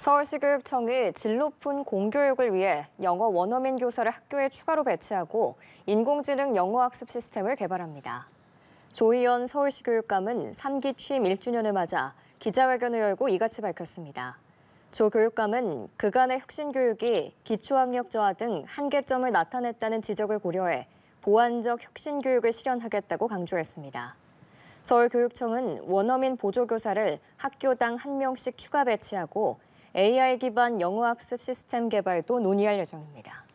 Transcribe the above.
서울시교육청이 질 높은 공교육을 위해 영어 원어민 교사를 학교에 추가로 배치하고 인공지능 영어학습 시스템을 개발합니다. 조희연 서울시교육감은 3기 취임 1주년을 맞아 기자회견을 열고 이같이 밝혔습니다. 조 교육감은 그간의 혁신교육이 기초학력 저하 등 한계점을 나타냈다는 지적을 고려해 보완적 혁신교육을 실현하겠다고 강조했습니다. 서울교육청은 원어민 보조교사를 학교당 1명씩 추가 배치하고 AI 기반 영어학습 시스템 개발도 논의할 예정입니다.